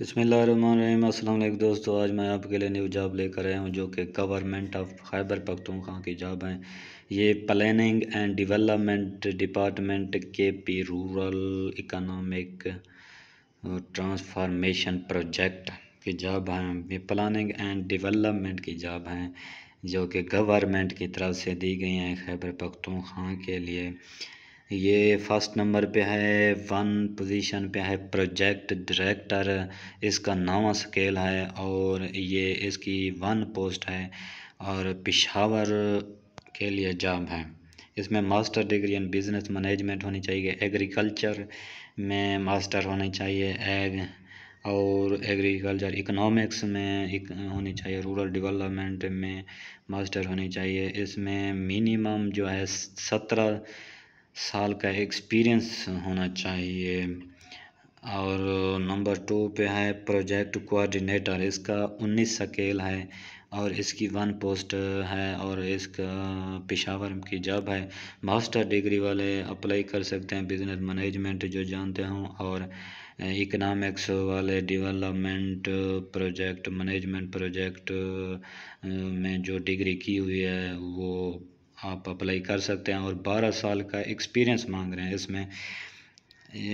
बसमिल दोस्तों आज मैं आपके लिए न्यू जॉब लेकर आया हूँ जो कि गवर्नमेंट ऑफ खैबर पखतूखा की जॉब है ये प्लानिंग एंड डेवलपमेंट डिपार्टमेंट के P rural economic transformation project की जॉब है ये प्लानिंग एंड डेवलपमेंट की जॉब है जो कि गवर्नमेंट की तरफ से दी गई हैं खैबर पखतूखा के लिए ये फर्स्ट नंबर पे है वन पोजीशन पे है प्रोजेक्ट डायरेक्टर इसका नवा स्केल है और ये इसकी वन पोस्ट है और पिशावर के लिए जॉब है इसमें master degree in business management होनी चाहिए एग्रीकल्चर में मास्टर होनी चाहिए एग और एग्रीकल्चर इकोनॉमिक्स में एक होनी चाहिए रूरल डेवलपमेंट में मास्टर होनी चाहिए इसमें मिनिमम जो है सत्रह साल का एक्सपीरियंस होना चाहिए और नंबर टू पे है प्रोजेक्ट कोऑर्डिनेटर इसका उन्नीस सकेल है और इसकी वन पोस्ट है और इसका पेशावर की जॉब है मास्टर डिग्री वाले अप्लाई कर सकते हैं बिजनेस मैनेजमेंट जो जानते हों और इकनॉमिक्स वाले डेवलपमेंट प्रोजेक्ट मैनेजमेंट प्रोजेक्ट में जो डिग्री की हुई है वो आप अप्लाई कर सकते हैं और बारह साल का एक्सपीरियंस मांग रहे हैं इसमें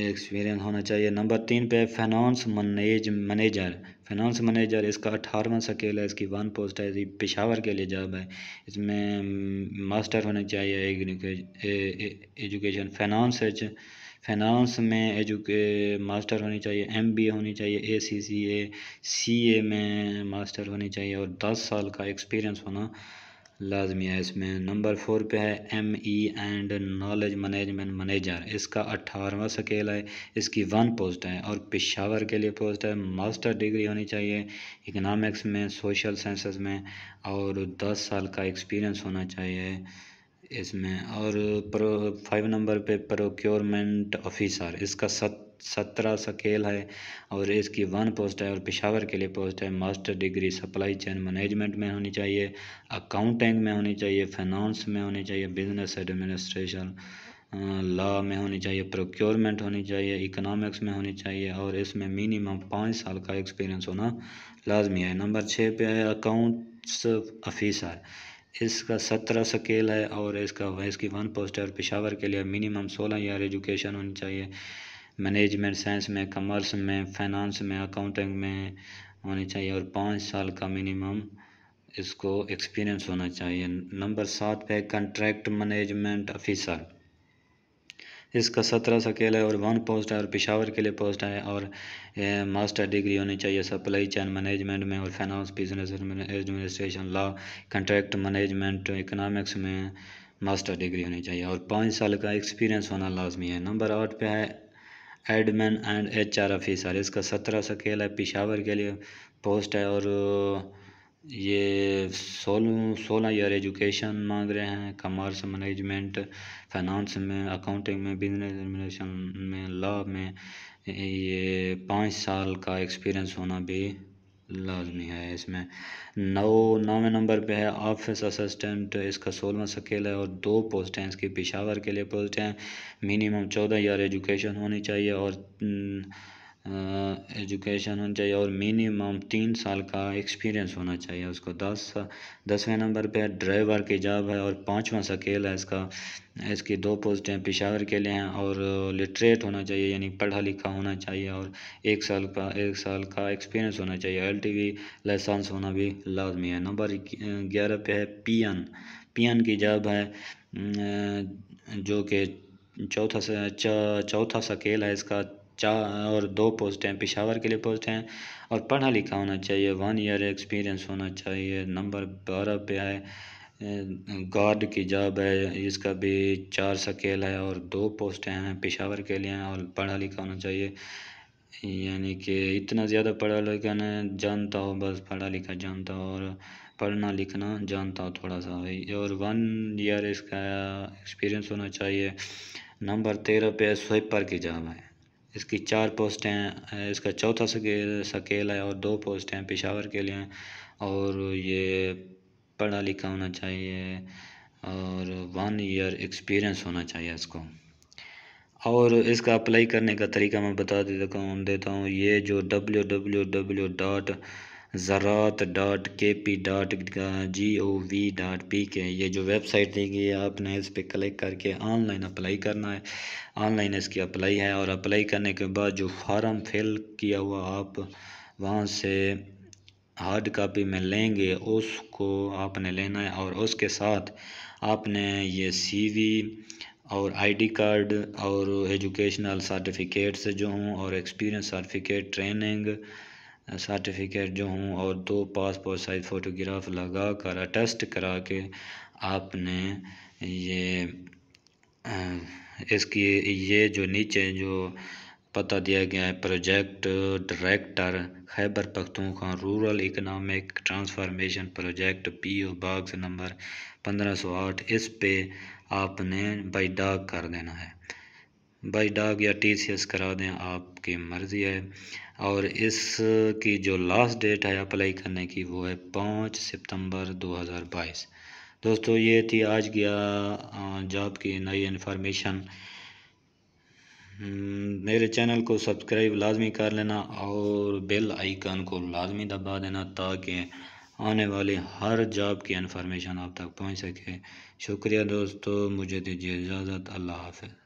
एक्सपीरियंस होना चाहिए नंबर तीन पे finance manage manager finance manager इसका अठारहवा स्केल है इसकी वन पोस्ट है इसकी पेशावर के लिए जॉब है इसमें मास्टर mm, होना चाहिए एजुकेशन फाइनेंस फाइनेंस में एजुके मास्टर होनी चाहिए एमबीए होनी चाहिए ए सी सी ए सी ए में मास्टर होनी चाहिए और दस साल का एक्सपीरियंस होना लाजमी है इसमें नंबर फोर पे है M E and knowledge management manager इसका अठारहवा स्केल है इसकी वन पोस्ट है और पेशावर के लिए पोस्ट है मास्टर डिग्री होनी चाहिए इकनॉमिक्स में सोशल साइंसेस में और दस साल का एक्सपीरियंस होना चाहिए इसमें और प्रो फाइव नंबर पे प्रोक्योरमेंट ऑफिसर इसका सत सत्रह सकेल है और इसकी वन पोस्ट है और पिशावर के लिए पोस्ट है master degree supply chain management में होनी चाहिए अकाउंटिंग में होनी चाहिए फाइनानस में होनी चाहिए बिजनेस एडमिनिस्ट्रेशन लॉ में होनी चाहिए प्रोक्योरमेंट होनी चाहिए इकनॉमिक्स में होनी चाहिए और इसमें मिनिमम पाँच साल का एक्सपीरियंस होना लाजमी है नंबर छः पे है अकाउंट्स ऑफिसर इसका सत्रह स्केल है और इसका इसकी वन पोस्ट है और पिशावर के लिए मिनिमम सोलह ईयर एजुकेशन होनी चाहिए मैनेजमेंट साइंस में कमर्स में फाइनेंस में अकाउंटिंग में होनी चाहिए और पाँच साल का मिनिमम इसको एक्सपीरियंस होना चाहिए नंबर सात पे कंट्रैक्ट मैनेजमेंट ऑफिसर इसका सत्रह सकेल है और वन पोस्ट है और पिशावर के लिए पोस्ट है और मास्टर डिग्री होनी चाहिए सप्लाई चैन मैनेजमेंट में और finance business administration law contract management economics में मास्टर डिग्री होनी चाहिए और पाँच साल का एक्सपीरियंस होना लाजमी है नंबर आठ पे है admin and H R officer इसका सत्रह सौ खेल है पिशावर के लिए पोस्ट है और ये सोलह सोलह ईयर एजुकेशन मांग रहे हैं कॉमर्स मैनेजमेंट फाइनेंस में अकाउंटिंग में बिजनेस एडमिनिस्ट्रेशन में लॉ में ये पाँच साल का एक्सपीरियंस होना भी लाजमी है इसमें नौ नौवें नंबर पे है ऑफिस असिस्टेंट इसका सोलवा स्केल है और दो पोस्ट हैं इसकी पेशावर के लिए पोस्ट हैं मिनिमम चौदह ईयर एजुकेशन होनी चाहिए और न, एजुकेशन होनी चाहिए और मिनिमम तीन साल का एक्सपीरियंस होना चाहिए उसको दस दसवें नंबर पे ड्राइवर की जॉब है और पांचवा स्केल है इसका इसकी दो पोस्टें पेशावर के लिए हैं और लिटरेट होना चाहिए यानी पढ़ा लिखा होना चाहिए और एक साल का एक साल का एक्सपीरियंस होना चाहिए एल टी वी लाइसेंस होना भी लाजमी है नंबर ग्यारह पे है पी एन पी एन की जॉब है जो कि चौथा चौथा स्केल है इसका चार और दो पोस्ट हैं पिशावर के लिए पोस्ट हैं और पढ़ा लिखा होना चाहिए वन ईयर एक्सपीरियंस होना चाहिए नंबर बारह पे है गार्ड की जॉब है इसका भी चार स्केल है और दो पोस्ट हैं पिशावर के लिए हैं और पढ़ा लिखा होना चाहिए यानी कि इतना ज़्यादा पढ़ा लिखा ना जानता हो बस पढ़ा लिखा जानता हो और पढ़ना लिखना जानता हो थोड़ा सा और वन ईयर इसका एक्सपीरियंस होना चाहिए नंबर तेरह पे स्वीपर की जॉब है इसकी चार पोस्टें इसका चौथा सकेल सकेल है और दो पोस्टें पेशावर के लिए और ये पढ़ा लिखा होना चाहिए और वन ईयर एक्सपीरियंस होना चाहिए इसको और इसका अप्लाई करने का तरीका मैं बता देता हूँ देता हूँ ये जो डब्ल्यू डब्ल्यू डब्ल्यू डॉट ज़रात dot K P dot G O V dot P K ये जो वेबसाइट दी गई है आपने इस पर क्लिक करके ऑनलाइन अप्लाई करना है ऑनलाइन इसकी अप्लाई है और अप्लाई करने के बाद जो फॉर्म फिल किया हुआ आप वहाँ से हार्ड कापी में लेंगे उसको आपने लेना है और उसके साथ आपने ये सीवी और आईडी कार्ड और एजुकेशनल सर्टिफिकेट्स जो हों और एक्सपीरियंस सर्टिफिकेट ट्रेनिंग सर्टिफिकेट जो हूँ और दो पासपोर्ट साइज़ फ़ोटोग्राफ लगा कर अटेस्ट करा के आपने ये इसकी ये जो नीचे जो पता दिया गया है project director Khyber Pakhtunkhwa rural economic transformation project P O box number पंद्रह सौ आठ इस पर आपने बाई डाक कर देना है बाई डाक या टी सी एस करा दें आपकी मर्ज़ी है और इसकी जो लास्ट डेट है अप्लाई करने की वो है पाँच सितंबर 2022 दोस्तों ये थी आज गया जॉब की नई इन्फॉर्मेशन हम्म, मेरे चैनल को सब्सक्राइब लाजमी कर लेना और बेल आइकन को लाजमी दबा देना ताकि आने वाली हर जॉब की इन्फॉर्मेशन आप तक पहुंच सके शुक्रिया दोस्तों मुझे दीजिए इजाज़त अल्लाह हाफिज़